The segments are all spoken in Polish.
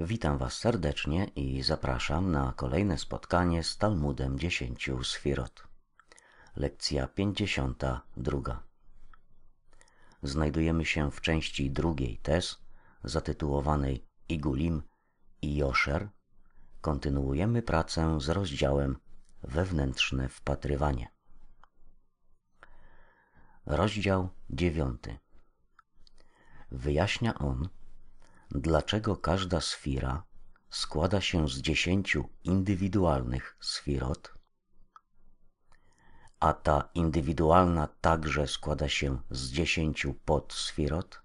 Witam Was serdecznie i zapraszam na kolejne spotkanie z Talmudem 10 Sfirot. Lekcja 52. Znajdujemy się w części drugiej tez, zatytułowanej Igulim i Josher. Kontynuujemy pracę z rozdziałem Wewnętrzne wpatrywanie. Rozdział 9. Wyjaśnia on, dlaczego każda sfira składa się z dziesięciu indywidualnych sfirot, a ta indywidualna także składa się z dziesięciu podsfirot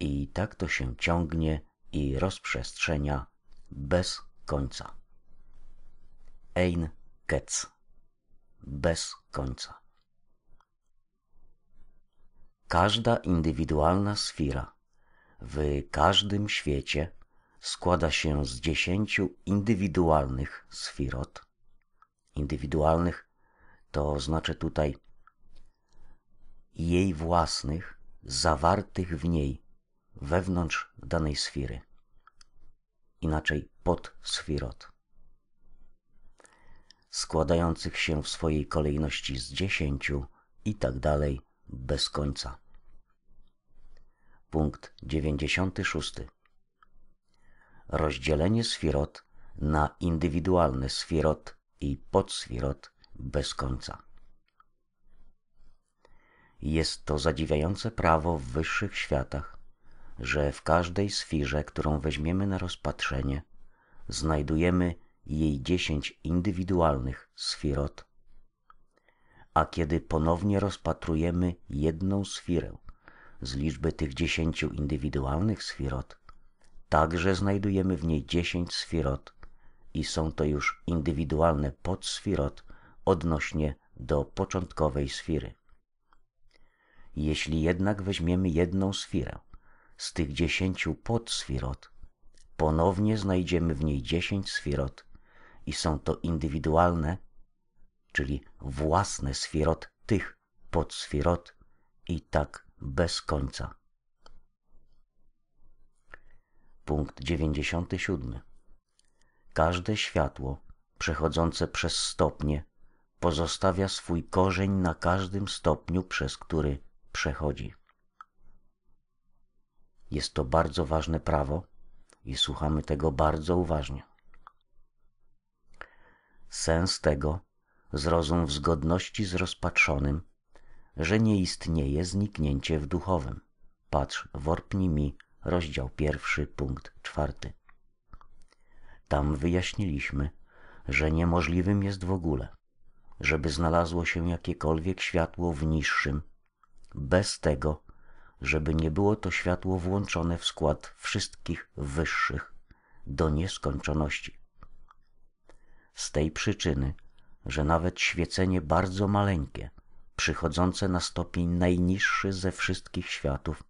i tak to się ciągnie i rozprzestrzenia bez końca. Ein Ketz. Bez końca. Każda indywidualna sfira w każdym świecie składa się z dziesięciu indywidualnych sfirot. Indywidualnych to znaczy tutaj jej własnych, zawartych w niej, wewnątrz danej sfiry, inaczej pod sfirot, składających się w swojej kolejności z dziesięciu i tak dalej bez końca. Punkt 96. Rozdzielenie sfirot na indywidualne sfirot i podsfirot bez końca. Jest to zadziwiające prawo w wyższych światach, że w każdej sfirze, którą weźmiemy na rozpatrzenie, znajdujemy jej dziesięć indywidualnych sfirot. A kiedy ponownie rozpatrujemy jedną sfirę, z liczby tych dziesięciu indywidualnych sfirot, także znajdujemy w niej dziesięć sfirot i są to już indywidualne podsfirot odnośnie do początkowej sfiry. Jeśli jednak weźmiemy jedną sferę z tych dziesięciu podsfirot, ponownie znajdziemy w niej dziesięć sfirot i są to indywidualne, czyli własne sfirot tych podsfirot i tak bez końca. Punkt 97. Każde światło przechodzące przez stopnie pozostawia swój korzeń na każdym stopniu, przez który przechodzi. Jest to bardzo ważne prawo i słuchamy tego bardzo uważnie. Sens tego zrozum w zgodności z rozpatrzonym, że nie istnieje zniknięcie w duchowym. Patrz, worpnij mi, rozdział pierwszy, punkt czwarty. Tam wyjaśniliśmy, że niemożliwym jest w ogóle, żeby znalazło się jakiekolwiek światło w niższym, bez tego, żeby nie było to światło włączone w skład wszystkich wyższych do nieskończoności. Z tej przyczyny, że nawet świecenie bardzo maleńkie przychodzące na stopień najniższy ze wszystkich światów,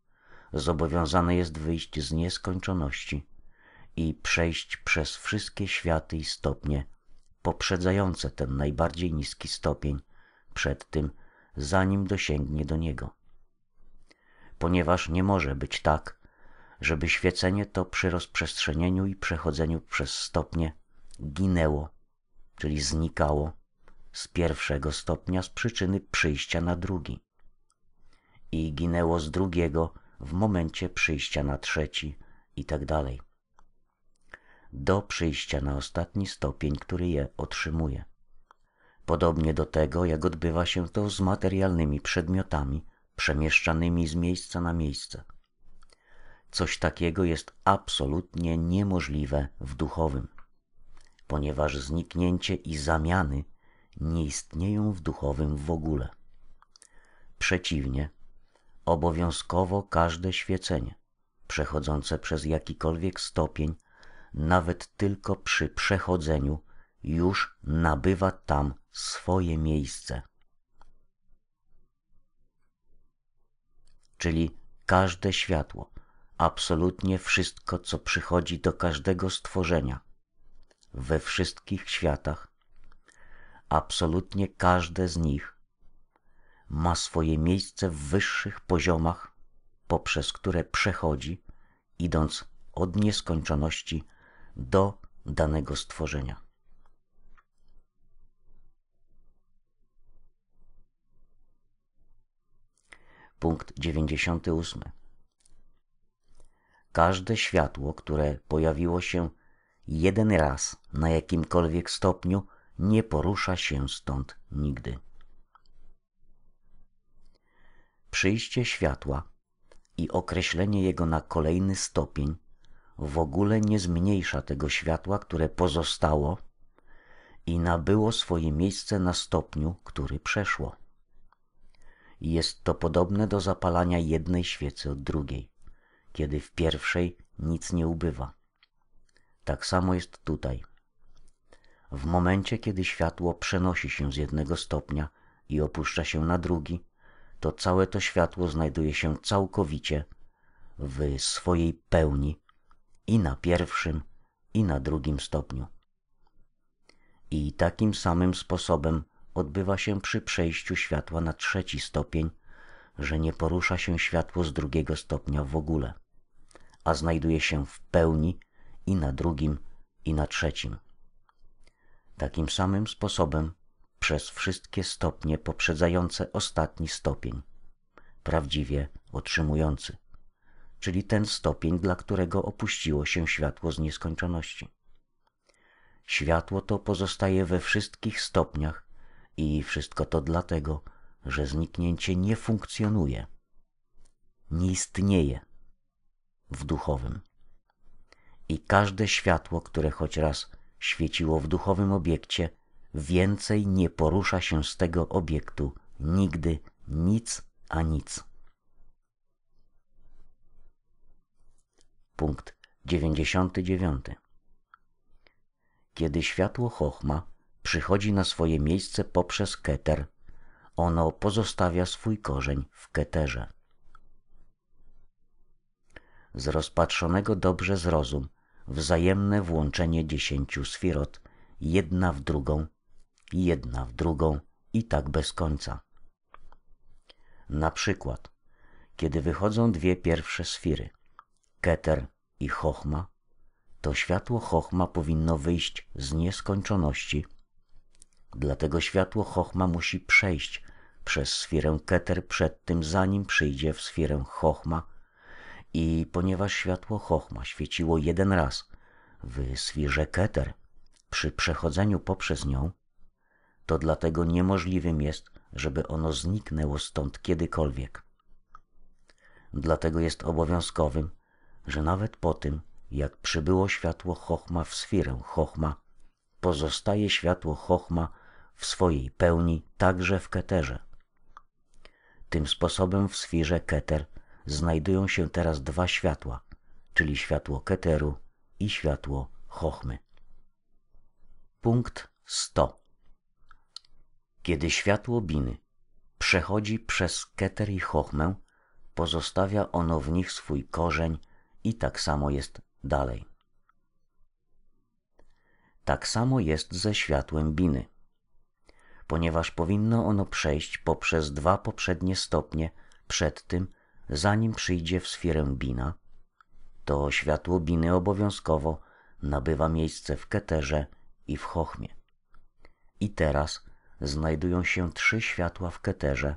zobowiązane jest wyjść z nieskończoności i przejść przez wszystkie światy i stopnie, poprzedzające ten najbardziej niski stopień, przed tym, zanim dosięgnie do niego. Ponieważ nie może być tak, żeby świecenie to przy rozprzestrzenieniu i przechodzeniu przez stopnie ginęło, czyli znikało, z pierwszego stopnia z przyczyny przyjścia na drugi i ginęło z drugiego w momencie przyjścia na trzeci i tak dalej. Do przyjścia na ostatni stopień, który je otrzymuje. Podobnie do tego, jak odbywa się to z materialnymi przedmiotami przemieszczanymi z miejsca na miejsce. Coś takiego jest absolutnie niemożliwe w duchowym, ponieważ zniknięcie i zamiany nie istnieją w duchowym w ogóle. Przeciwnie, obowiązkowo każde świecenie, przechodzące przez jakikolwiek stopień, nawet tylko przy przechodzeniu, już nabywa tam swoje miejsce. Czyli każde światło, absolutnie wszystko, co przychodzi do każdego stworzenia, we wszystkich światach, absolutnie każde z nich ma swoje miejsce w wyższych poziomach, poprzez które przechodzi, idąc od nieskończoności do danego stworzenia. Punkt 98. Każde światło, które pojawiło się jeden raz na jakimkolwiek stopniu, nie porusza się stąd nigdy. Przyjście światła i określenie jego na kolejny stopień w ogóle nie zmniejsza tego światła, które pozostało i nabyło swoje miejsce na stopniu, który przeszło. Jest to podobne do zapalania jednej świecy od drugiej, kiedy w pierwszej nic nie ubywa. Tak samo jest tutaj. W momencie, kiedy światło przenosi się z jednego stopnia i opuszcza się na drugi, to całe to światło znajduje się całkowicie w swojej pełni i na pierwszym, i na drugim stopniu. I takim samym sposobem odbywa się przy przejściu światła na trzeci stopień, że nie porusza się światło z drugiego stopnia w ogóle, a znajduje się w pełni i na drugim, i na trzecim takim samym sposobem przez wszystkie stopnie poprzedzające ostatni stopień, prawdziwie otrzymujący, czyli ten stopień, dla którego opuściło się światło z nieskończoności. Światło to pozostaje we wszystkich stopniach i wszystko to dlatego, że zniknięcie nie funkcjonuje, nie istnieje w duchowym. I każde światło, które choć raz świeciło w duchowym obiekcie, więcej nie porusza się z tego obiektu nigdy nic a nic. Punkt 99. Kiedy światło Chochma przychodzi na swoje miejsce poprzez keter, ono pozostawia swój korzeń w keterze. Z rozpatrzonego dobrze zrozum wzajemne włączenie dziesięciu sfirot, jedna w drugą, jedna w drugą i tak bez końca. Na przykład, kiedy wychodzą dwie pierwsze sfiry, Keter i Chochma, to światło Chochma powinno wyjść z nieskończoności, dlatego światło Chochma musi przejść przez sfirę Keter przed tym, zanim przyjdzie w sfirę Chochma i ponieważ światło Chochma świeciło jeden raz w swirze Keter przy przechodzeniu poprzez nią, to dlatego niemożliwym jest, żeby ono zniknęło stąd kiedykolwiek. Dlatego jest obowiązkowym, że nawet po tym, jak przybyło światło Chochma w sfirę Chochma, pozostaje światło Chochma w swojej pełni także w Keterze. Tym sposobem w sfirze Keter znajdują się teraz dwa światła, czyli światło Keteru i światło Chochmy. Punkt 100. Kiedy światło Biny przechodzi przez Keter i Chochmę, pozostawia ono w nich swój korzeń i tak samo jest dalej. Tak samo jest ze światłem Biny ponieważ powinno ono przejść poprzez dwa poprzednie stopnie przed tym, zanim przyjdzie w sferę Bina, to światło Biny obowiązkowo nabywa miejsce w Keterze i w Chochmie. I teraz znajdują się trzy światła w Keterze,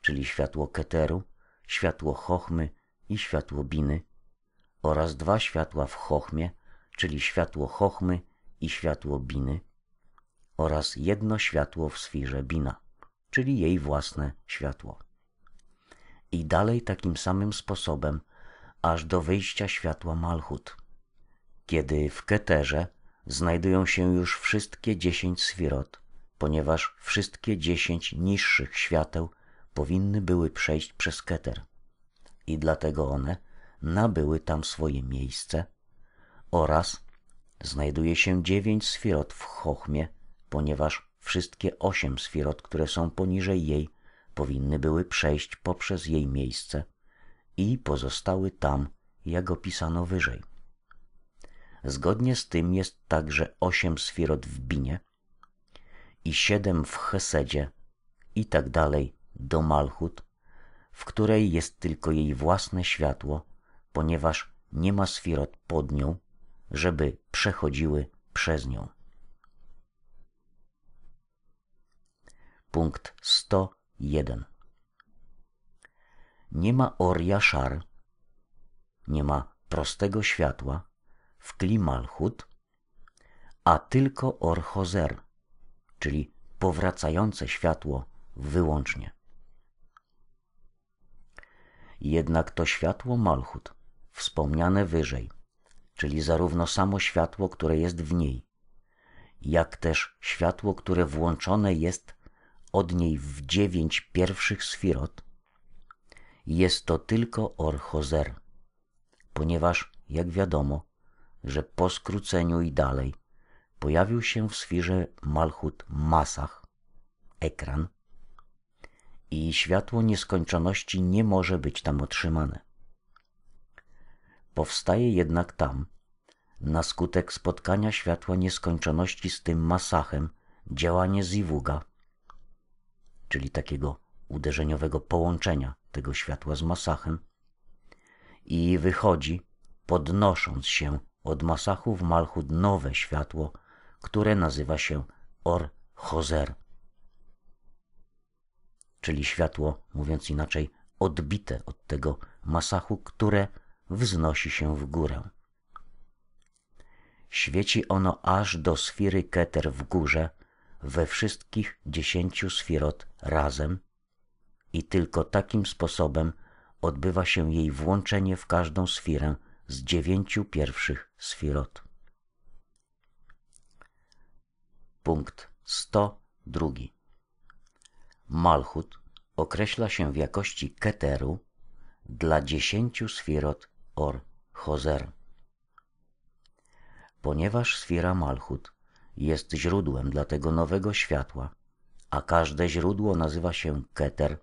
czyli światło Keteru, światło Chochmy i światło Biny oraz dwa światła w Chochmie, czyli światło Chochmy i światło Biny oraz jedno światło w sferze Bina, czyli jej własne światło i dalej takim samym sposobem, aż do wyjścia światła Malchut. Kiedy w Keterze znajdują się już wszystkie dziesięć swirot, ponieważ wszystkie dziesięć niższych świateł powinny były przejść przez Keter i dlatego one nabyły tam swoje miejsce oraz znajduje się dziewięć swirot w Chochmie, ponieważ wszystkie osiem swirot, które są poniżej jej, powinny były przejść poprzez jej miejsce i pozostały tam, jak opisano wyżej. Zgodnie z tym jest także osiem sfirot w Binie i siedem w Chesedzie i tak dalej do Malchut, w której jest tylko jej własne światło, ponieważ nie ma sfirot pod nią, żeby przechodziły przez nią. Punkt 100 1. Nie ma orja szar, nie ma prostego światła w Klimalchut, a tylko orchozer, czyli powracające światło wyłącznie. Jednak to światło Malchut, wspomniane wyżej, czyli zarówno samo światło, które jest w niej, jak też światło, które włączone jest od niej w dziewięć pierwszych sfirot, jest to tylko Orchozer, ponieważ, jak wiadomo, że po skróceniu i dalej pojawił się w sfirze Malchut Masach, ekran, i światło nieskończoności nie może być tam otrzymane. Powstaje jednak tam, na skutek spotkania światła nieskończoności z tym Masachem, działanie Ziwuga – czyli takiego uderzeniowego połączenia tego światła z Masachem, i wychodzi, podnosząc się od Masachu w Malchut nowe światło, które nazywa się Or Hozer, czyli światło, mówiąc inaczej, odbite od tego Masachu, które wznosi się w górę. Świeci ono aż do sfiry Keter w górze, we wszystkich dziesięciu sfirot razem i tylko takim sposobem odbywa się jej włączenie w każdą sfirę z dziewięciu pierwszych sfirot. Punkt 102. Malchut określa się w jakości keteru dla dziesięciu sfirot or chozer. Ponieważ sfira Malchut jest źródłem dla tego nowego światła, a każde źródło nazywa się Keter.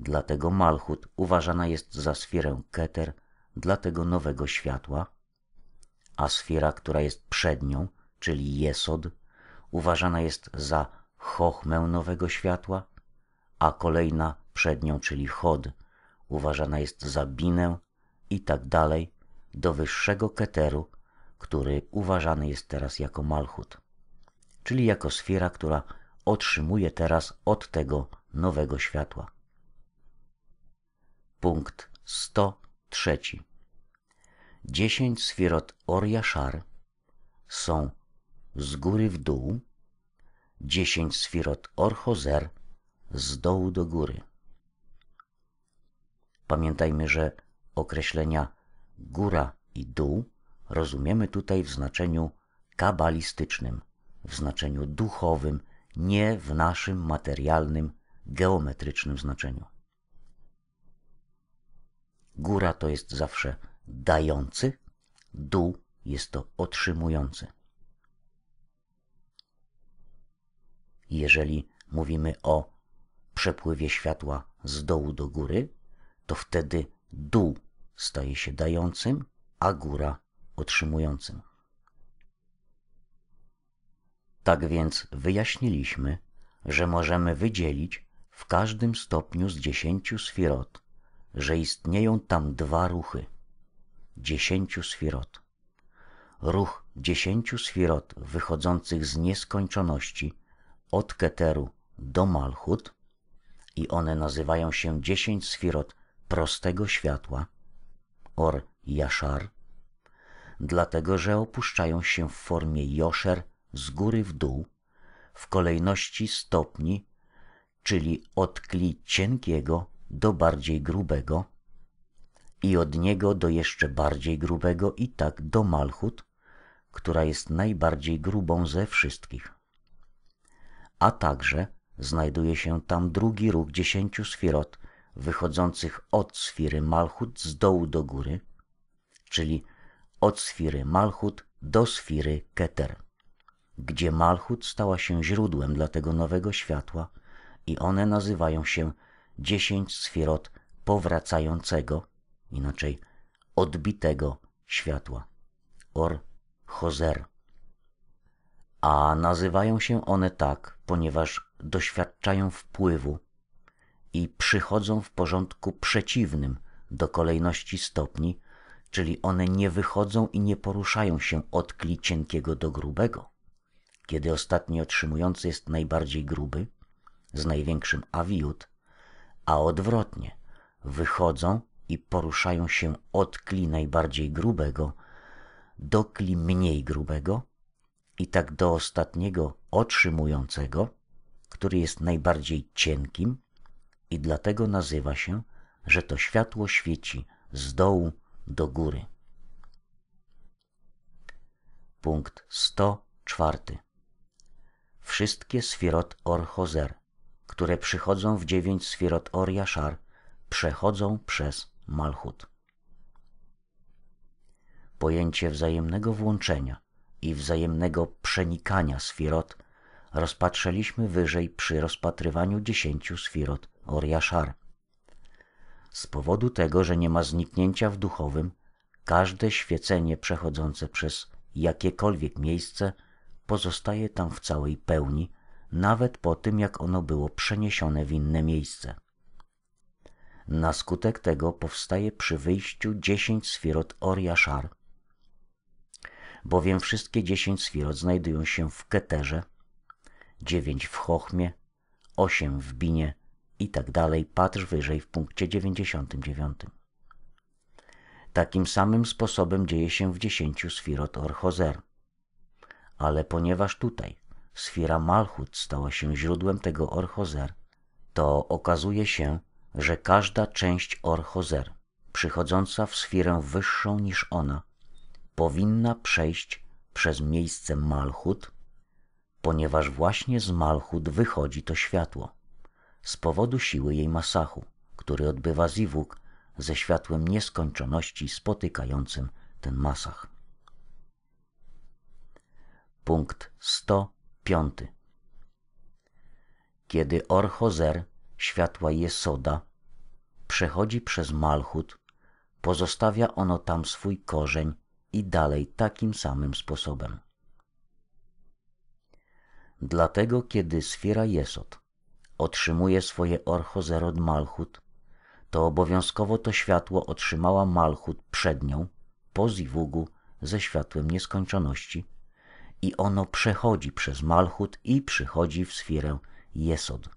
Dlatego Malchut uważana jest za sfirę Keter dla tego nowego światła, a sfira, która jest przed nią, czyli Jesod, uważana jest za chochmę nowego światła, a kolejna przed nią, czyli Chod, uważana jest za binę i tak dalej, do wyższego Keteru, który uważany jest teraz jako malchut, czyli jako sfera, która otrzymuje teraz od tego nowego światła. Punkt 103. Dziesięć sfirot Oriaszar są z góry w dół, dziesięć sfirot Orchozer z dołu do góry. Pamiętajmy, że określenia góra i dół rozumiemy tutaj w znaczeniu kabalistycznym, w znaczeniu duchowym, nie w naszym materialnym, geometrycznym znaczeniu. Góra to jest zawsze dający, dół jest to otrzymujący. Jeżeli mówimy o przepływie światła z dołu do góry, to wtedy dół staje się dającym, a góra otrzymującym. Tak więc wyjaśniliśmy, że możemy wydzielić w każdym stopniu z dziesięciu sfirot, że istnieją tam dwa ruchy dziesięciu sfirot. Ruch dziesięciu sfirot wychodzących z nieskończoności od Keteru do Malchut i one nazywają się dziesięć sfirot prostego światła, or Jaszar, dlatego że opuszczają się w formie joszer z góry w dół w kolejności stopni, czyli od kli cienkiego do bardziej grubego i od niego do jeszcze bardziej grubego i tak do malchut, która jest najbardziej grubą ze wszystkich. A także znajduje się tam drugi róg dziesięciu sfirot, wychodzących od sfiry malchut z dołu do góry, czyli od sfiry Malchut do sfiry Keter, gdzie Malchut stała się źródłem dla tego nowego światła i one nazywają się dziesięć sfirot powracającego, inaczej odbitego światła, or chozer. A nazywają się one tak, ponieważ doświadczają wpływu i przychodzą w porządku przeciwnym do kolejności stopni, czyli one nie wychodzą i nie poruszają się od kli cienkiego do grubego. Kiedy ostatni otrzymujący jest najbardziej gruby, z największym awiut, a odwrotnie, wychodzą i poruszają się od kli najbardziej grubego do kli mniej grubego i tak do ostatniego otrzymującego, który jest najbardziej cienkim i dlatego nazywa się, że to światło świeci z dołu do góry. Punkt 104. Wszystkie sfirot Orchozer, które przychodzą w dziewięć sfirot Orjaszar, przechodzą przez Malchut. Pojęcie wzajemnego włączenia i wzajemnego przenikania sfirot rozpatrzyliśmy wyżej przy rozpatrywaniu dziesięciu sfirot Orjaszar, z powodu tego, że nie ma zniknięcia w duchowym, każde świecenie przechodzące przez jakiekolwiek miejsce pozostaje tam w całej pełni, nawet po tym jak ono było przeniesione w inne miejsce. Na skutek tego powstaje przy wyjściu dziesięć sfirot Oriaszar, bowiem wszystkie dziesięć sfirot znajdują się w Keterze, dziewięć w Chochmie, osiem w Binie, i tak dalej. Patrz wyżej w punkcie 99. Takim samym sposobem dzieje się w dziesięciu sfirot Orchozer. Ale ponieważ tutaj sfira Malchut stała się źródłem tego Orchozer, to okazuje się, że każda część Orchozer, przychodząca w sfirę wyższą niż ona, powinna przejść przez miejsce Malchut, ponieważ właśnie z Malchut wychodzi to światło z powodu siły jej masachu, który odbywa ziwuk ze światłem nieskończoności spotykającym ten masach. Punkt 105. Kiedy Orchozer światła Jesoda przechodzi przez Malchut, pozostawia ono tam swój korzeń i dalej takim samym sposobem. Dlatego, kiedy sfiera Jesod otrzymuje swoje orcho od Malchut, to obowiązkowo to światło otrzymała Malchut przed nią, po Ziwugu, ze światłem nieskończoności i ono przechodzi przez Malchut i przychodzi w sfirę Jesod.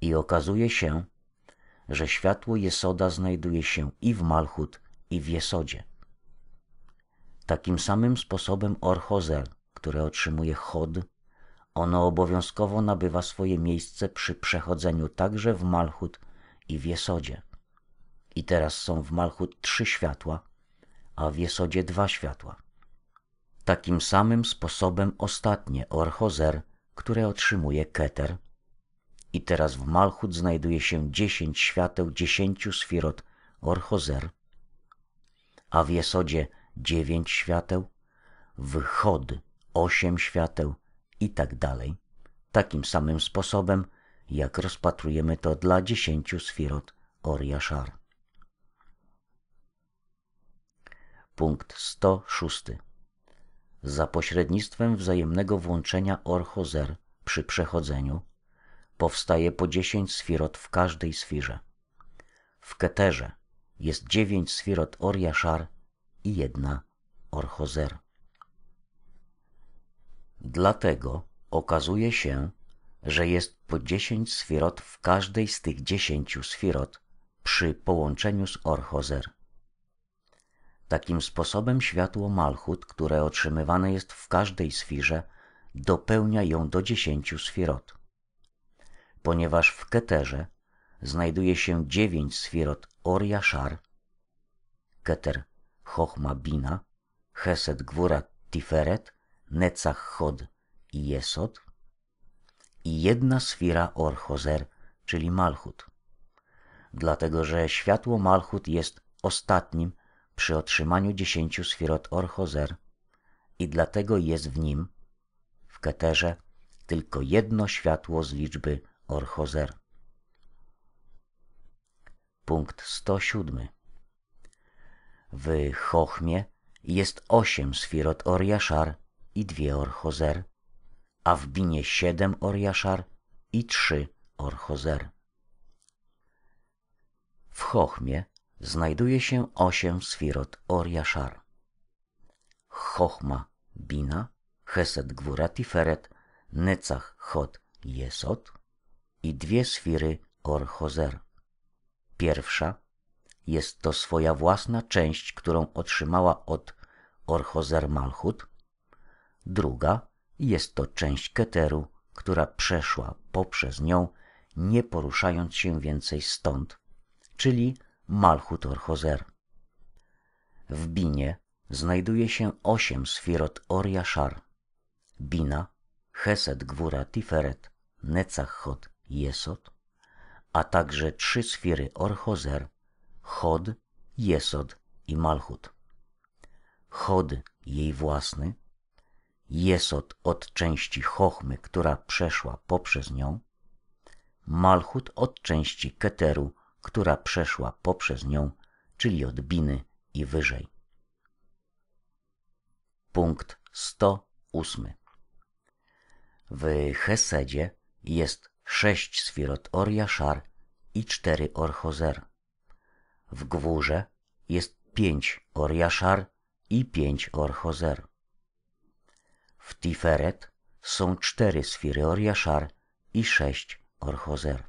I okazuje się, że światło Jesoda znajduje się i w Malchut, i w Jesodzie. Takim samym sposobem Orchozel, które otrzymuje Chod ono obowiązkowo nabywa swoje miejsce przy przechodzeniu także w Malchut i w Jesodzie. I teraz są w Malchut trzy światła, a w Jesodzie dwa światła. Takim samym sposobem ostatnie Orchozer, które otrzymuje Keter. I teraz w Malchut znajduje się dziesięć świateł dziesięciu sfirot Orchozer, a w Jesodzie dziewięć świateł, w Chod osiem świateł, itd. Tak takim samym sposobem, jak rozpatrujemy to dla dziesięciu sfirot Oriaszar. Punkt 106. Za pośrednictwem wzajemnego włączenia orchozer przy przechodzeniu powstaje po dziesięć sfirot w każdej sfirze. W keterze jest dziewięć sfirot Oriaszar i jedna Orchozer. Dlatego okazuje się, że jest po dziesięć sfirot w każdej z tych dziesięciu sfirot przy połączeniu z Orchozer. Takim sposobem światło Malchut, które otrzymywane jest w każdej sfirze, dopełnia ją do dziesięciu sfirot. Ponieważ w Keterze znajduje się dziewięć sfirot Oriaszar, Keter Chochma Bina, Hesed Gwura Tiferet, Necachod i Jesod i jedna sfira Orchozer, czyli Malchut. Dlatego, że światło Malchut jest ostatnim przy otrzymaniu dziesięciu sfirot Orchozer i dlatego jest w nim, w Keterze, tylko jedno światło z liczby Orchozer. Punkt 107. W Chochmie jest osiem sfirot Orjaszar i dwie orchozer, a w Binie siedem orjaszar i trzy orchozer. W Chochmie znajduje się osiem sfirot orjaszar. Chochma Bina, Heset Gwura Tiferet, Necach Chod Jesot i dwie sfiry orchozer. Pierwsza jest to swoja własna część, którą otrzymała od Orchozer Malchut, Druga jest to część Keteru, która przeszła poprzez nią, nie poruszając się więcej stąd, czyli Malchut Orchozer. W Binie znajduje się osiem sfirot Oriaszar. Bina, Heset Gwura Tiferet, Necachot Jesot, a także trzy sfiry Orchozer, Chod, Jesod i Malchut. Chod jej własny, Jesot od części Chochmy, która przeszła poprzez nią, Malchut od części Keteru, która przeszła poprzez nią, czyli od Biny i wyżej. Punkt 108 W Hesedzie jest sześć sfirot Orjaszar i cztery Orchozer. W Gwórze jest pięć Orjaszar i pięć Orchozer. W Tiferet są cztery sfiry Oriaszar i sześć Orchozer.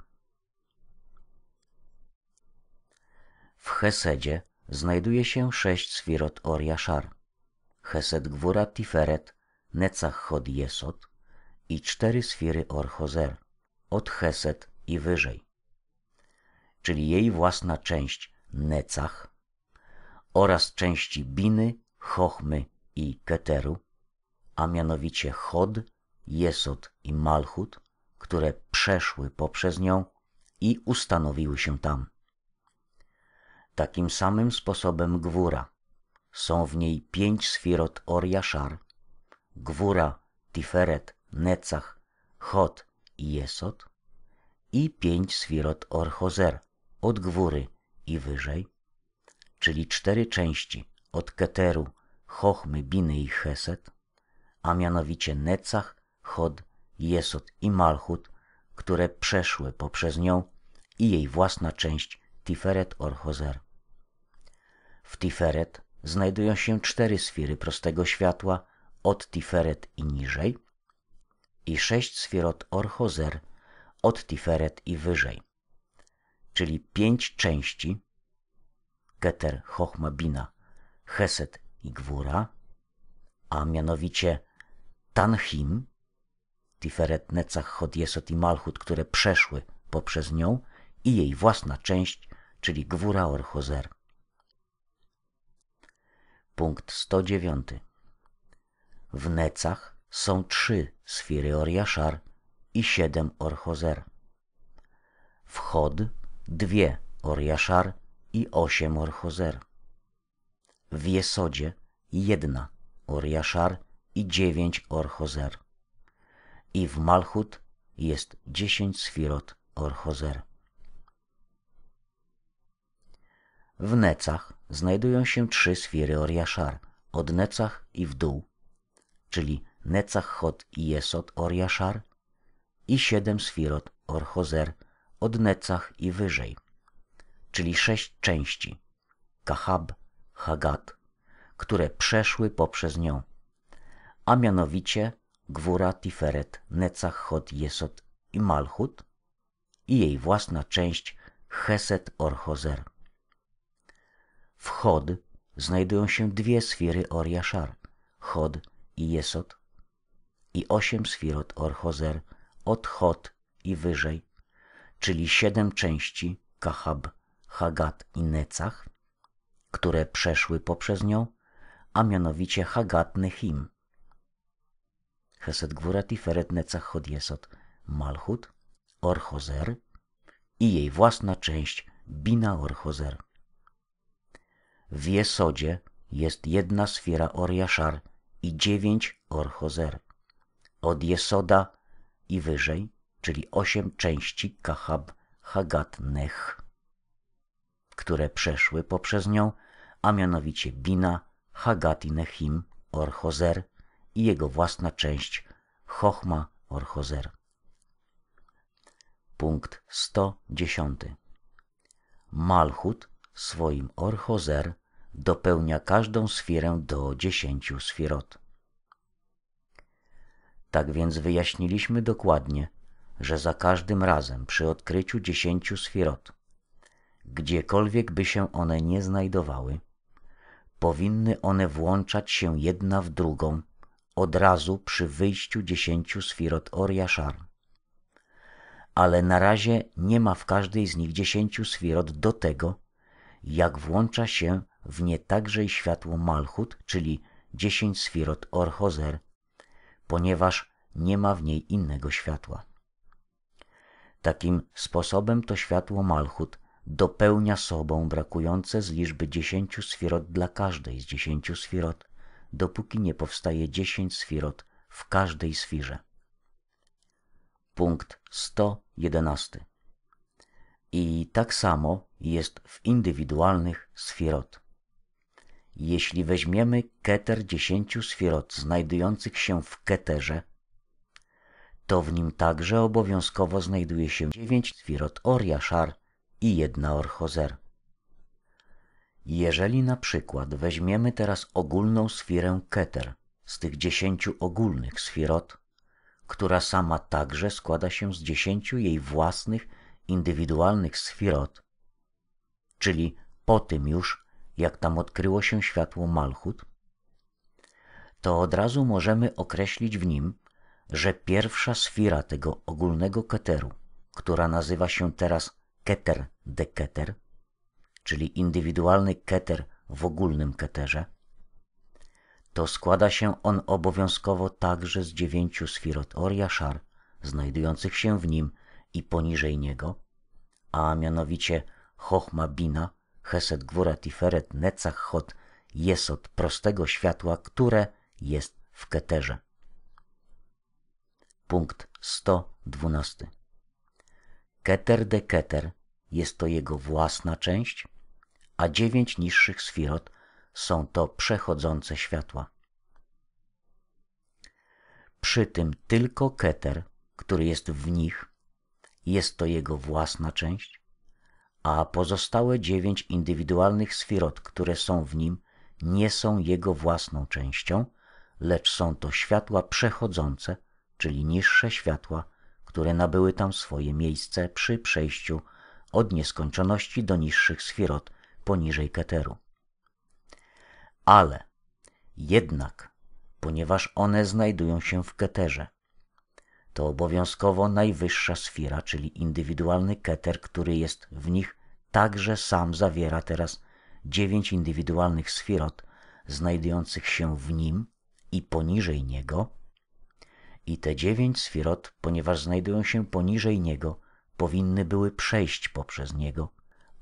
W Hesedzie znajduje się sześć sfirot Oriaszar. Hesed Gwura Tiferet, Necach Chod i cztery sfiry Orchozer, od Hesed i wyżej. Czyli jej własna część Necach oraz części Biny, Chochmy i Keteru, a mianowicie Chod, Jesod i Malchut, które przeszły poprzez nią i ustanowiły się tam. Takim samym sposobem Gwura. Są w niej pięć sfirot Orjaszar, Gwura, Tiferet, Necach, Chod i Jesod i pięć sfirot Orchozer od Gwury i wyżej, czyli cztery części od Keteru, Chochmy, Biny i Cheset, a mianowicie Necach, Chod, Jesot i Malchut, które przeszły poprzez nią i jej własna część Tiferet Orchozer. W Tiferet znajdują się cztery sfery prostego światła od Tiferet i niżej i sześć sfirot Orchozer od Tiferet i wyżej, czyli pięć części Keter, Chochma, Bina, Heset i Gwura, a mianowicie Tanhim, Tiferet Necach, Chodjesot i Malchut, które przeszły poprzez nią i jej własna część, czyli Gwura Orchozer. Punkt 109. W Necach są trzy sfiry Oriaszar i siedem Orchozer. chod dwie Oriaszar i osiem Orchozer. W Jesodzie jedna Oriaszar i dziewięć orchozer. I w Malchut jest dziesięć sfirot orchozer. W Necach znajdują się trzy sfiry Oriaszar, od Necach i w dół, czyli Necach Chod i Jesod Oriaszar i siedem sfirot Orchozer od Necach i wyżej, czyli sześć części Kahab, Hagat, które przeszły poprzez nią, a mianowicie Gwura, Tiferet, Necach, Chod, Jesot i Malchut i jej własna część Heset Orchozer. W Chod znajdują się dwie sfiry Oriaszar, Chod i Jesot i osiem sfir od Orchozer, od Chod i wyżej, czyli siedem części Kahab, Hagat i Necach, które przeszły poprzez nią, a mianowicie Hagat Nehim – Хесед Гвурат и Ферет Нецах malchut, Малхут, i jej własna część Bina Orchozer. W Jesodzie jest jedna sfera Orjaszar i dziewięć Orchozer. Od Jesoda i wyżej, czyli osiem części Kahab Hagat Nech, które przeszły poprzez nią, a mianowicie Bina, Hagat i Nechim, Orchozer, i jego własna część Chochma Orchozer. Punkt 110. Malchut swoim Orchozer dopełnia każdą sfirę do dziesięciu sfirot. Tak więc wyjaśniliśmy dokładnie, że za każdym razem przy odkryciu dziesięciu sfirot, gdziekolwiek by się one nie znajdowały, powinny one włączać się jedna w drugą od razu przy wyjściu dziesięciu sfirot Oriaszar. Ale na razie nie ma w każdej z nich dziesięciu sfirot do tego, jak włącza się w nie także i światło Malchut, czyli dziesięć sfirot Orhozer, ponieważ nie ma w niej innego światła. Takim sposobem to światło Malchut dopełnia sobą brakujące z liczby dziesięciu sfirot dla każdej z dziesięciu sfirot dopóki nie powstaje dziesięć sfirot w każdej sfirze. Punkt 111. I tak samo jest w indywidualnych sfirot. Jeśli weźmiemy keter dziesięciu sfirot znajdujących się w keterze, to w nim także obowiązkowo znajduje się dziewięć sfirot Oriaszar i jedna Orchozer. Jeżeli na przykład weźmiemy teraz ogólną sfirę Keter z tych dziesięciu ogólnych sfirot, która sama także składa się z dziesięciu jej własnych, indywidualnych sfirot, czyli po tym już, jak tam odkryło się światło Malchut, to od razu możemy określić w nim, że pierwsza sfira tego ogólnego keteru, która nazywa się teraz Keter de Keter, czyli indywidualny keter w ogólnym keterze, to składa się on obowiązkowo także z dziewięciu sfirot Oriaszar, znajdujących się w nim i poniżej niego, a mianowicie Chochma Bina, Heset Gwura Tiferet Necach Hot prostego światła, które jest w keterze. Punkt 112. Keter de Keter jest to jego własna część, a dziewięć niższych sfirot są to przechodzące światła. Przy tym tylko Keter, który jest w nich, jest to jego własna część, a pozostałe dziewięć indywidualnych sfirot, które są w nim, nie są jego własną częścią, lecz są to światła przechodzące, czyli niższe światła, które nabyły tam swoje miejsce przy przejściu od nieskończoności do niższych sfirot, poniżej Keteru. Ale jednak, ponieważ one znajdują się w Keterze, to obowiązkowo najwyższa sfira, czyli indywidualny Keter, który jest w nich, także sam zawiera teraz dziewięć indywidualnych sfirot znajdujących się w nim i poniżej niego i te dziewięć sfirot, ponieważ znajdują się poniżej niego, powinny były przejść poprzez niego –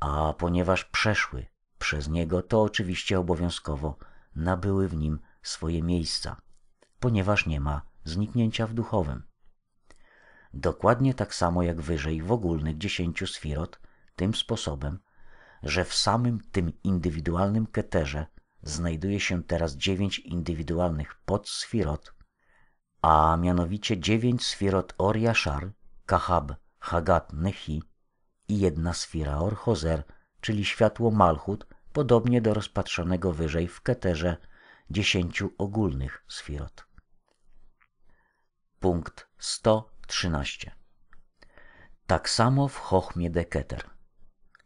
a ponieważ przeszły przez niego, to oczywiście obowiązkowo nabyły w nim swoje miejsca, ponieważ nie ma zniknięcia w duchowym. Dokładnie tak samo jak wyżej w ogólnych dziesięciu sfirot, tym sposobem, że w samym tym indywidualnym keterze znajduje się teraz dziewięć indywidualnych podsfirot, a mianowicie dziewięć sfirot Oriaszar, Kahab, Hagat, Nehi, i jedna sfira Orchozer, czyli światło Malchut, podobnie do rozpatrzonego wyżej w Keterze dziesięciu ogólnych sfirot. Punkt 113. Tak samo w Chochmie Deketer.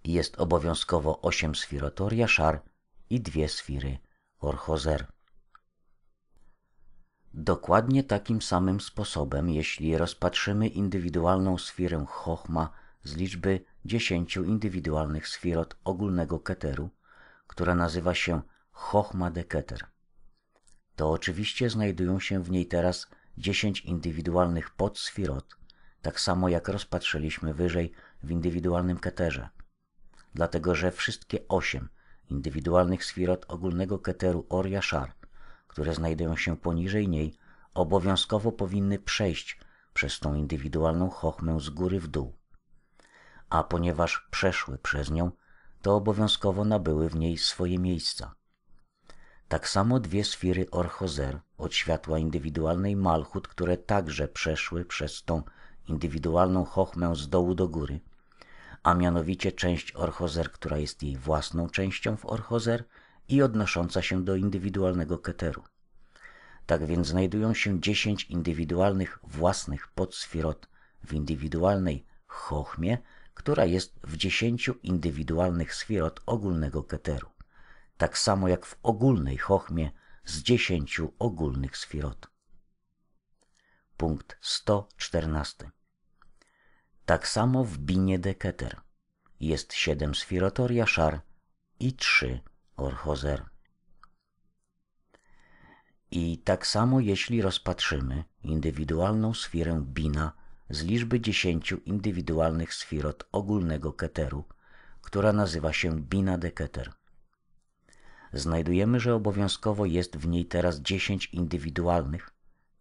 Jest obowiązkowo osiem sfirot Oriaszar i dwie sfiry Orchozer. Dokładnie takim samym sposobem, jeśli rozpatrzymy indywidualną sfirę Chochma z liczby dziesięciu indywidualnych sfirot ogólnego keteru, która nazywa się Chochma de Keter. To oczywiście znajdują się w niej teraz dziesięć indywidualnych podsfirot, tak samo jak rozpatrzyliśmy wyżej w indywidualnym keterze. Dlatego, że wszystkie osiem indywidualnych sfirot ogólnego keteru Orja które znajdują się poniżej niej, obowiązkowo powinny przejść przez tą indywidualną chochmę z góry w dół a ponieważ przeszły przez nią, to obowiązkowo nabyły w niej swoje miejsca. Tak samo dwie sfiry Orchozer od światła indywidualnej Malchut, które także przeszły przez tą indywidualną chochmę z dołu do góry, a mianowicie część Orchozer, która jest jej własną częścią w Orchozer i odnosząca się do indywidualnego Keteru. Tak więc znajdują się dziesięć indywidualnych własnych podsfirot w indywidualnej chochmie, która jest w dziesięciu indywidualnych sfierot ogólnego Keteru, tak samo jak w ogólnej Chochmie z dziesięciu ogólnych sfirot. Punkt 114. Tak samo w Binie keter jest siedem sfirotor Jaszar i trzy Orchozer. I tak samo jeśli rozpatrzymy indywidualną sferę Bina z liczby dziesięciu indywidualnych sfirot ogólnego keteru, która nazywa się Bina de Keter. Znajdujemy, że obowiązkowo jest w niej teraz dziesięć indywidualnych,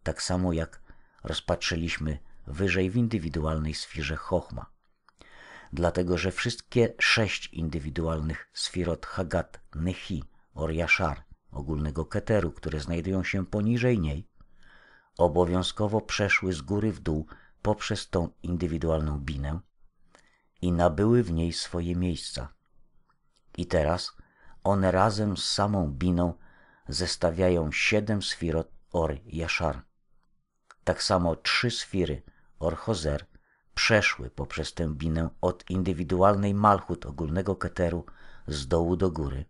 tak samo jak rozpatrzyliśmy wyżej w indywidualnej sfirze Chochma. Dlatego, że wszystkie sześć indywidualnych sfirot Hagat Nehi Oriaszar ogólnego keteru, które znajdują się poniżej niej, obowiązkowo przeszły z góry w dół poprzez tą indywidualną binę i nabyły w niej swoje miejsca. I teraz one razem z samą biną zestawiają siedem sfirot Or Jaszar. Tak samo trzy sfiry Or Hozer przeszły poprzez tę binę od indywidualnej malchut ogólnego keteru z dołu do góry,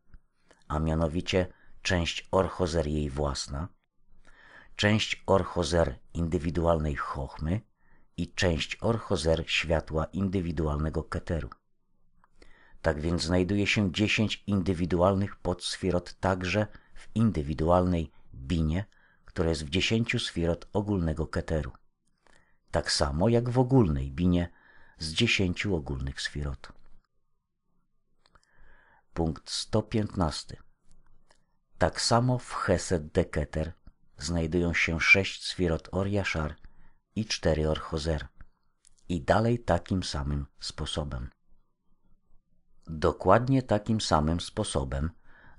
a mianowicie część Or Hozer jej własna, część Or Hozer indywidualnej chochmy, i część orchozer światła indywidualnego keteru. Tak więc znajduje się dziesięć indywidualnych podsfirot także w indywidualnej binie, która jest w dziesięciu sfirot ogólnego keteru. Tak samo jak w ogólnej binie z dziesięciu ogólnych sfirot. Punkt 115. Tak samo w Hesed keter znajdują się sześć sfirot Oriaszar i 4 Orchozer. I dalej takim samym sposobem. Dokładnie takim samym sposobem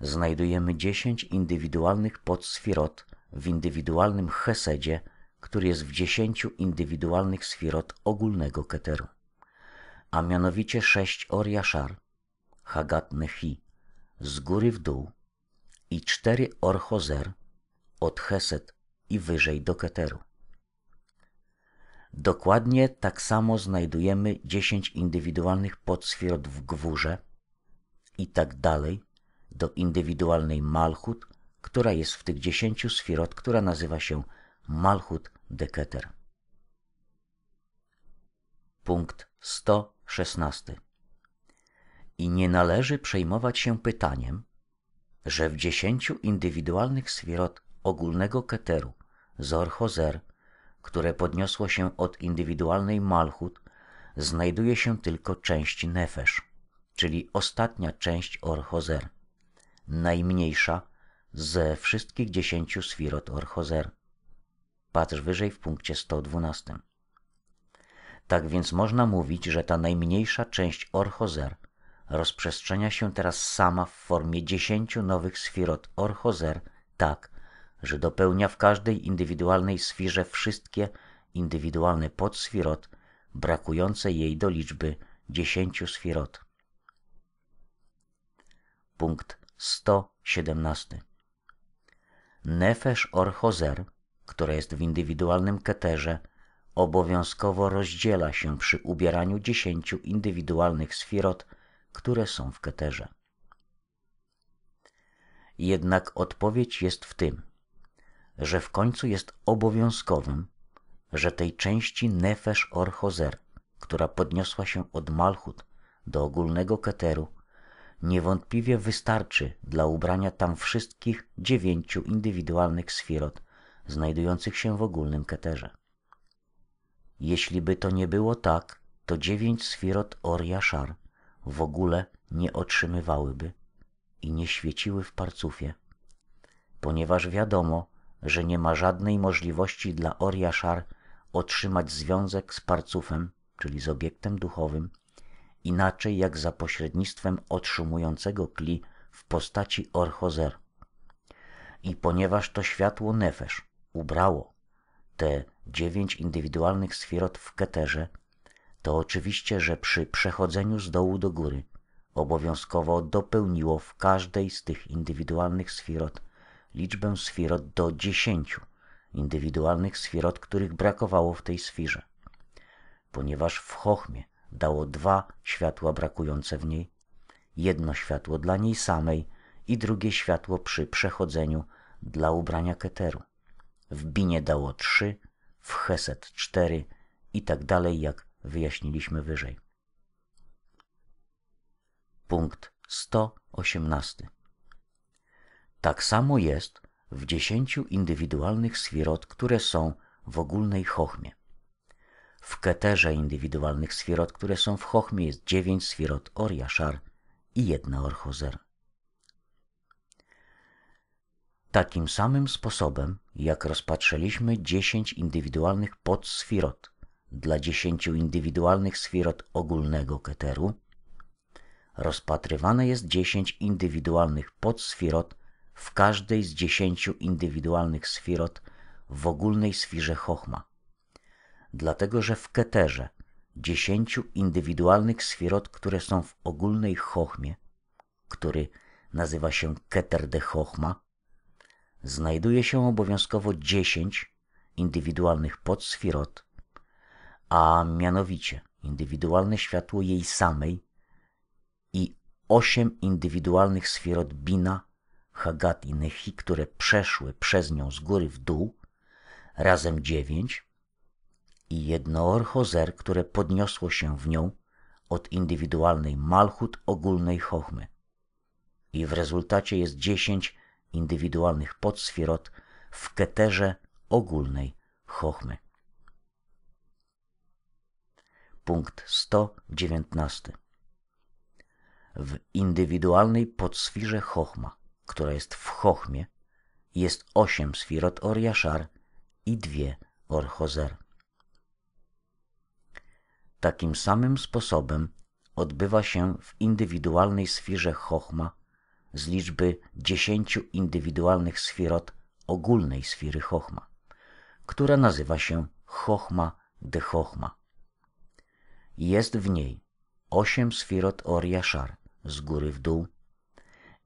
znajdujemy 10 indywidualnych podsfirot w indywidualnym Hesedzie, który jest w 10 indywidualnych sfirot ogólnego Keteru, a mianowicie 6 Oriaszar, Hagat Nehi, z góry w dół i 4 Orchozer, od chesed i wyżej do Keteru. Dokładnie tak samo znajdujemy dziesięć indywidualnych podsfiot w gwórze i tak dalej do indywidualnej malchut, która jest w tych dziesięciu sfirot, która nazywa się malchut deketer. Punkt 116. I nie należy przejmować się pytaniem, że w dziesięciu indywidualnych sfirot ogólnego keteru Zorchozer – które podniosło się od indywidualnej malchut, znajduje się tylko część nefesz, czyli ostatnia część Orchozer, najmniejsza ze wszystkich dziesięciu sfirot Orchozer. Patrz wyżej w punkcie 112. Tak więc można mówić, że ta najmniejsza część Orchozer rozprzestrzenia się teraz sama w formie dziesięciu nowych sfirot Orchozer, tak, że dopełnia w każdej indywidualnej sfirze wszystkie indywidualne podsfirot brakujące jej do liczby dziesięciu sfirot. Punkt 117. Nefesh Orchozer, która jest w indywidualnym keterze, obowiązkowo rozdziela się przy ubieraniu dziesięciu indywidualnych sfirot, które są w keterze. Jednak odpowiedź jest w tym, że w końcu jest obowiązkowym, że tej części Nefesh Orchozer, która podniosła się od Malchut do ogólnego Keteru, niewątpliwie wystarczy dla ubrania tam wszystkich dziewięciu indywidualnych sfirot znajdujących się w ogólnym Keterze. Jeśli by to nie było tak, to dziewięć sfirot Oriaszar w ogóle nie otrzymywałyby i nie świeciły w parcufie, ponieważ wiadomo, że nie ma żadnej możliwości dla Oriaszar otrzymać związek z parcufem, czyli z obiektem duchowym, inaczej jak za pośrednictwem otrzymującego kli w postaci Orchozer. I ponieważ to światło Nefesz ubrało te dziewięć indywidualnych sfirot w Keterze, to oczywiście, że przy przechodzeniu z dołu do góry obowiązkowo dopełniło w każdej z tych indywidualnych sfirot liczbę sfirot do dziesięciu, indywidualnych sfirot, których brakowało w tej sfirze. Ponieważ w Chochmie dało dwa światła brakujące w niej, jedno światło dla niej samej i drugie światło przy przechodzeniu dla ubrania keteru. W Binie dało trzy, w Heset cztery i tak dalej, jak wyjaśniliśmy wyżej. Punkt 118. Tak samo jest w dziesięciu indywidualnych swirot, które są w ogólnej chochmie. W keterze indywidualnych swirot, które są w chochmie, jest dziewięć swirot Oriaszar i jedna Orchozer. Takim samym sposobem, jak rozpatrzyliśmy dziesięć indywidualnych podswirot dla dziesięciu indywidualnych swirot ogólnego keteru, rozpatrywane jest dziesięć indywidualnych podswirot w każdej z dziesięciu indywidualnych sfirot w ogólnej sfirze Chochma. Dlatego, że w Keterze dziesięciu indywidualnych sfirot, które są w ogólnej Chochmie, który nazywa się Keter de Chochma, znajduje się obowiązkowo dziesięć indywidualnych podsfirot, a mianowicie indywidualne światło jej samej i osiem indywidualnych sfirot Bina Hagat i Nehi, które przeszły przez nią z góry w dół, razem dziewięć, i jedno Orchozer, które podniosło się w nią od indywidualnej malchut ogólnej chochmy. I w rezultacie jest dziesięć indywidualnych podsfirot w keterze ogólnej chochmy. Punkt 119. W indywidualnej podsfirze chochma która jest w Chochmie, jest osiem sfirot Orjaszar i dwie Orchozer. Takim samym sposobem odbywa się w indywidualnej sfirze Chochma z liczby dziesięciu indywidualnych sfirot ogólnej sfiry Chochma, która nazywa się Chochma de Chochma. Jest w niej osiem sfirot Orjaszar z góry w dół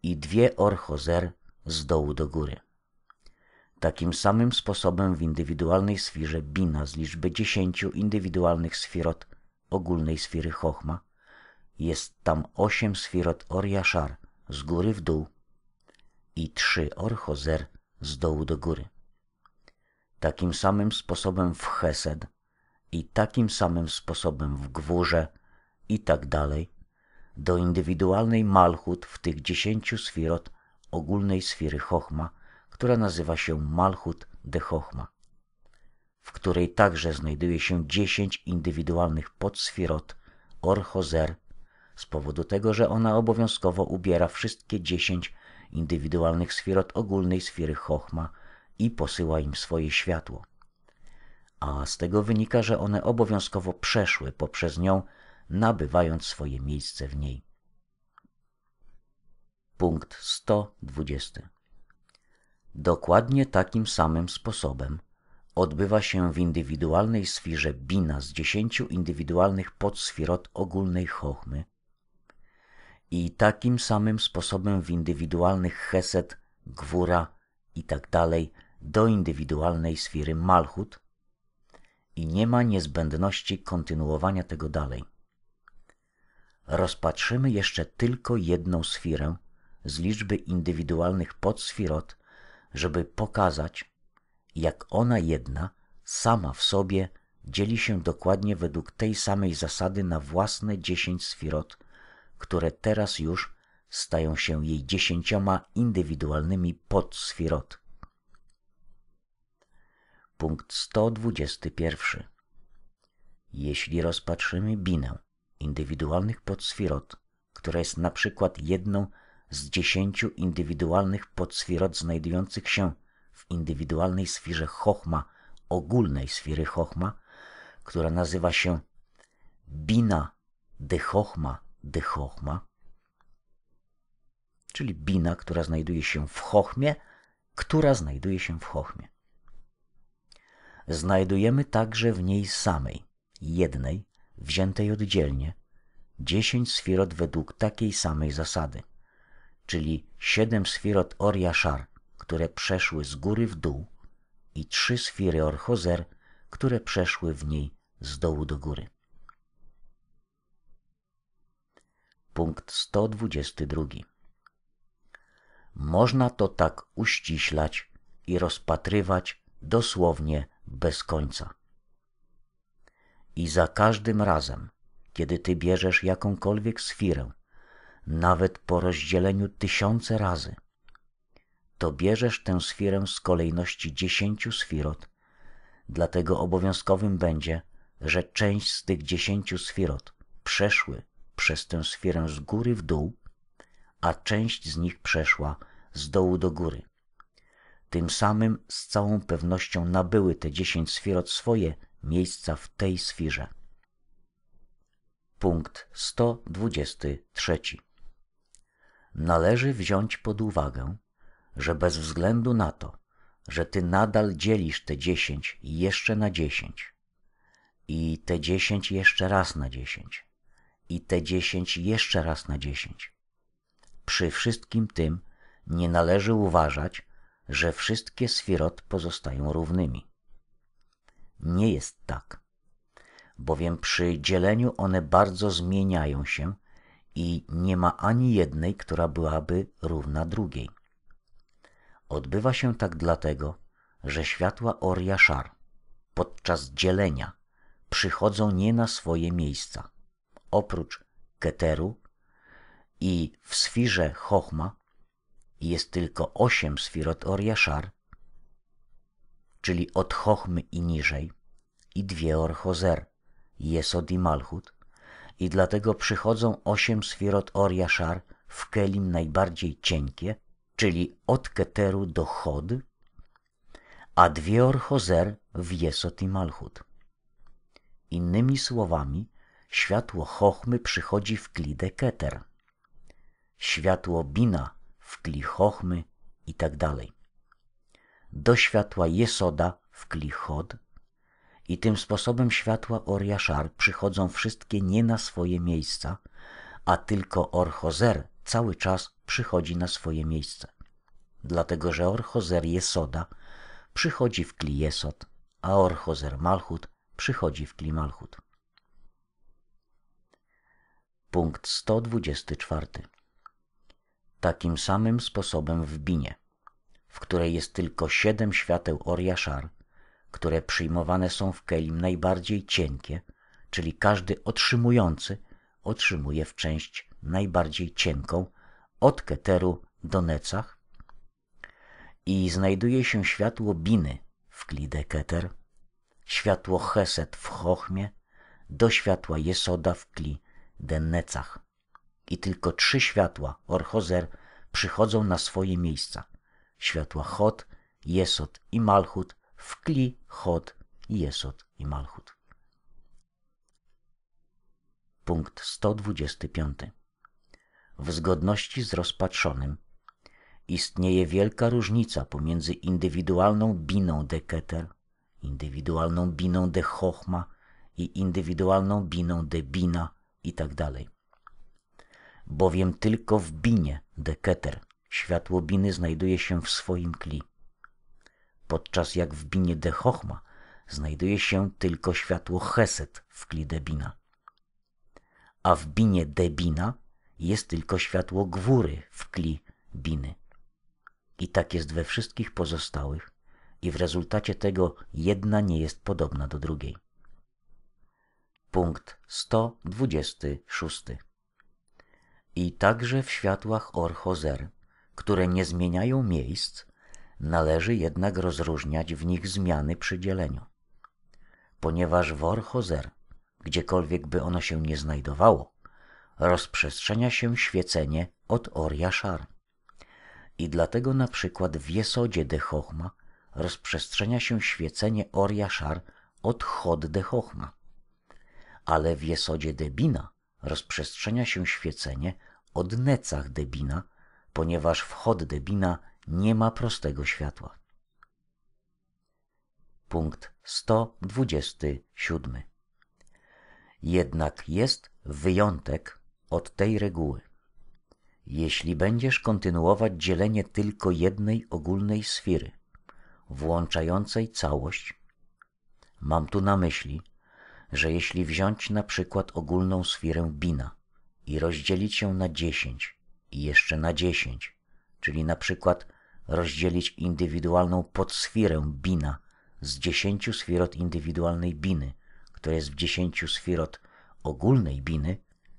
i dwie orchozer z dołu do góry. Takim samym sposobem w indywidualnej sfirze bina z liczby dziesięciu indywidualnych sfirot ogólnej sfiry chochma jest tam osiem sfirot oriaszar z góry w dół i trzy orchozer z dołu do góry. Takim samym sposobem w Chesed i takim samym sposobem w Gwórze i tak dalej do indywidualnej malchut w tych dziesięciu sfirot ogólnej sfiry Chochma, która nazywa się Malchut de Chochma, w której także znajduje się dziesięć indywidualnych podsfirot Orchozer, z powodu tego, że ona obowiązkowo ubiera wszystkie dziesięć indywidualnych sfirot ogólnej sfiry Chochma i posyła im swoje światło. A z tego wynika, że one obowiązkowo przeszły poprzez nią nabywając swoje miejsce w niej. Punkt 120. Dokładnie takim samym sposobem odbywa się w indywidualnej sfirze Bina z dziesięciu indywidualnych podsfirot ogólnej Chochmy i takim samym sposobem w indywidualnych Heset, Gwura tak dalej do indywidualnej sfiry Malchut i nie ma niezbędności kontynuowania tego dalej rozpatrzymy jeszcze tylko jedną sfirę z liczby indywidualnych podsfirot, żeby pokazać, jak ona jedna sama w sobie dzieli się dokładnie według tej samej zasady na własne dziesięć sfirot, które teraz już stają się jej dziesięcioma indywidualnymi podsfirot. Punkt 121. Jeśli rozpatrzymy binę, indywidualnych podsfirot, która jest na przykład jedną z dziesięciu indywidualnych podsfirot znajdujących się w indywidualnej sferze Chochma, ogólnej sfery Chochma, która nazywa się Bina de Chochma de Chochma, czyli Bina, która znajduje się w Chochmie, która znajduje się w Chochmie. Znajdujemy także w niej samej, jednej, wziętej oddzielnie, dziesięć sfirot według takiej samej zasady, czyli siedem sfirot Or które przeszły z góry w dół i trzy sfiry Orchozer, które przeszły w niej z dołu do góry. Punkt 122. Można to tak uściślać i rozpatrywać dosłownie bez końca. I za każdym razem, kiedy ty bierzesz jakąkolwiek sfirę, nawet po rozdzieleniu tysiące razy, to bierzesz tę sfirę z kolejności dziesięciu sfirot, dlatego obowiązkowym będzie, że część z tych dziesięciu sfirot przeszły przez tę sfirę z góry w dół, a część z nich przeszła z dołu do góry. Tym samym z całą pewnością nabyły te dziesięć sfirot swoje miejsca w tej sferze. Punkt 123. Należy wziąć pod uwagę, że bez względu na to, że ty nadal dzielisz te 10 jeszcze na 10 i te 10 jeszcze raz na 10 i te 10 jeszcze raz na 10. Przy wszystkim tym nie należy uważać, że wszystkie sfirot pozostają równymi. Nie jest tak, bowiem przy dzieleniu one bardzo zmieniają się i nie ma ani jednej, która byłaby równa drugiej. Odbywa się tak dlatego, że światła Oria Szar podczas dzielenia przychodzą nie na swoje miejsca. Oprócz Keteru i w sfirze Chochma jest tylko osiem sfirot Oria Szar, czyli od Chochmy i niżej, i dwie Orchozer, Jesod i Malchut, i dlatego przychodzą osiem sfirot Orjaszar w Kelim najbardziej cienkie, czyli od Keteru do Chod, a dwie Orchozer w Jesod i Malchut. Innymi słowami, światło Chochmy przychodzi w klide Keter, światło Bina w Kli Chochmy i tak dalej do światła Jesoda w klichod i tym sposobem światła Oriaszar przychodzą wszystkie nie na swoje miejsca, a tylko Orchozer cały czas przychodzi na swoje miejsce. Dlatego, że Orchozer Jesoda przychodzi w kli Jesod, a Orchozer Malchut przychodzi w kli Malchut. Punkt 124. Takim samym sposobem w Binie w której jest tylko siedem świateł Oria które przyjmowane są w Kelim najbardziej cienkie, czyli każdy otrzymujący otrzymuje w część najbardziej cienką od Keteru do Necach i znajduje się światło Biny w de Keter, światło Heset w Chochmie, do światła Jesoda w Kli Necach. I tylko trzy światła Orchozer przychodzą na swoje miejsca światła Chod, Jesod i Malchut w Kli, Chod, Jesod i Malchut. Punkt 125. W zgodności z rozpatrzonym istnieje wielka różnica pomiędzy indywidualną biną de Keter, indywidualną biną de Chochma i indywidualną biną de Bina itd. Tak Bowiem tylko w binie de Keter Światło biny znajduje się w swoim kli, podczas jak w binie de Chochma znajduje się tylko światło Heset w kli debina, a w binie debina jest tylko światło gwóry w kli biny. I tak jest we wszystkich pozostałych, i w rezultacie tego jedna nie jest podobna do drugiej. Punkt 126. I także w światłach Orchozer które nie zmieniają miejsc, należy jednak rozróżniać w nich zmiany przy dzieleniu. Ponieważ Worchozer, gdziekolwiek by ono się nie znajdowało, rozprzestrzenia się świecenie od Orja Szar. I dlatego na przykład w Jesodzie de Chochma rozprzestrzenia się świecenie Orja Szar od Chod de Chochma. Ale w Jesodzie Debina rozprzestrzenia się świecenie od Necach Debina ponieważ w Hoddebina nie ma prostego światła. Punkt 127. Jednak jest wyjątek od tej reguły. Jeśli będziesz kontynuować dzielenie tylko jednej ogólnej sfery, włączającej całość, mam tu na myśli, że jeśli wziąć na przykład ogólną sferę bina i rozdzielić ją na dziesięć, i jeszcze na dziesięć, czyli na przykład rozdzielić indywidualną podsfirę bina z dziesięciu sfirot indywidualnej biny, która jest w dziesięciu sfirot ogólnej biny,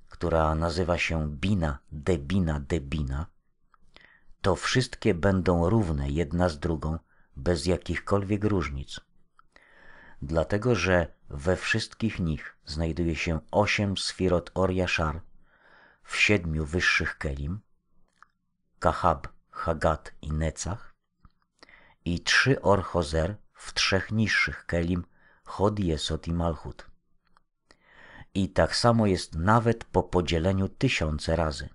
która nazywa się bina debina debina, to wszystkie będą równe jedna z drugą bez jakichkolwiek różnic. Dlatego, że we wszystkich nich znajduje się osiem sfirot Oriaszar, w siedmiu wyższych kelim, Kahab, Hagat i Necach, i trzy Orchozer w trzech niższych kelim, Chod, Jesot i Malchut. I tak samo jest nawet po podzieleniu tysiące razy.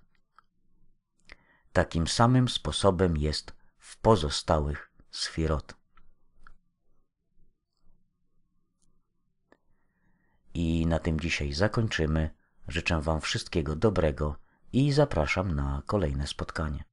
Takim samym sposobem jest w pozostałych sfirot. I na tym dzisiaj zakończymy. Życzę Wam wszystkiego dobrego i zapraszam na kolejne spotkanie.